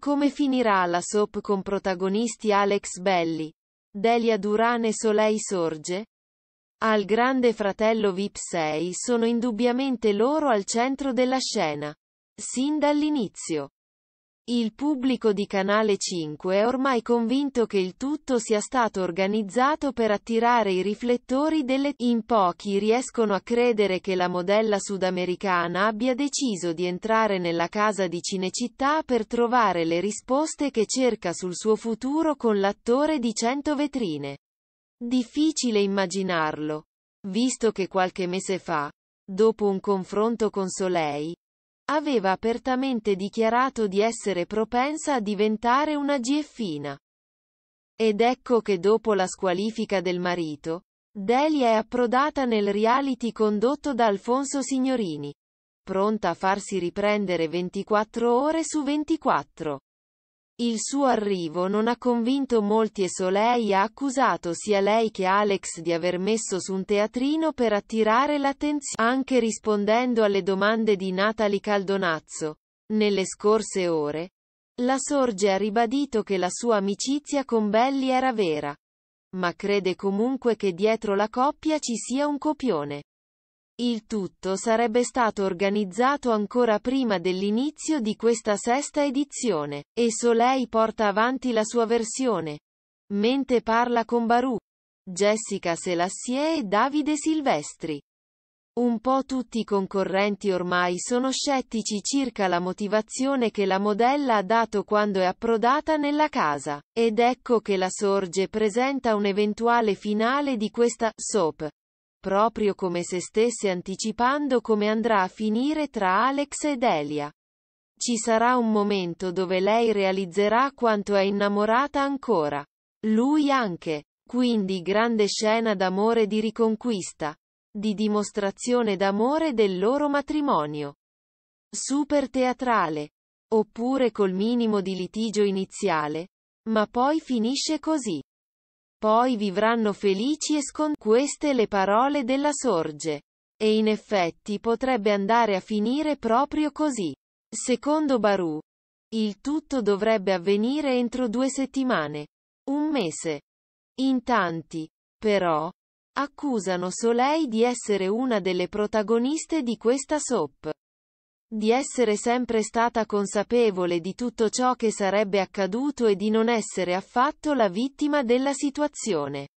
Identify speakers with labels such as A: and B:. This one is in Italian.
A: Come finirà la soap con protagonisti Alex Belli, Delia Duran e Soleil Sorge? Al Grande Fratello VIP 6 sono indubbiamente loro al centro della scena. Sin dall'inizio. Il pubblico di Canale 5 è ormai convinto che il tutto sia stato organizzato per attirare i riflettori delle in pochi riescono a credere che la modella sudamericana abbia deciso di entrare nella casa di Cinecittà per trovare le risposte che cerca sul suo futuro con l'attore di 100 vetrine. Difficile immaginarlo, visto che qualche mese fa, dopo un confronto con Soleil, aveva apertamente dichiarato di essere propensa a diventare una GFina. Ed ecco che dopo la squalifica del marito, Delia è approdata nel reality condotto da Alfonso Signorini, pronta a farsi riprendere 24 ore su 24. Il suo arrivo non ha convinto molti e Soleil ha accusato sia lei che Alex di aver messo su un teatrino per attirare l'attenzione, anche rispondendo alle domande di Natalie Caldonazzo. Nelle scorse ore, la Sorge ha ribadito che la sua amicizia con Belli era vera, ma crede comunque che dietro la coppia ci sia un copione. Il tutto sarebbe stato organizzato ancora prima dell'inizio di questa sesta edizione, e Soleil porta avanti la sua versione. Mente parla con Barù, Jessica Selassie e Davide Silvestri. Un po' tutti i concorrenti ormai sono scettici circa la motivazione che la modella ha dato quando è approdata nella casa, ed ecco che la Sorge presenta un eventuale finale di questa soap proprio come se stesse anticipando come andrà a finire tra Alex ed Elia. Ci sarà un momento dove lei realizzerà quanto è innamorata ancora. Lui anche. Quindi grande scena d'amore di riconquista. Di dimostrazione d'amore del loro matrimonio. Super teatrale. Oppure col minimo di litigio iniziale. Ma poi finisce così. Poi vivranno felici e scon... Queste le parole della sorge. E in effetti potrebbe andare a finire proprio così. Secondo Baru. Il tutto dovrebbe avvenire entro due settimane. Un mese. In tanti, però, accusano Soleil di essere una delle protagoniste di questa soap di essere sempre stata consapevole di tutto ciò che sarebbe accaduto e di non essere affatto la vittima della situazione.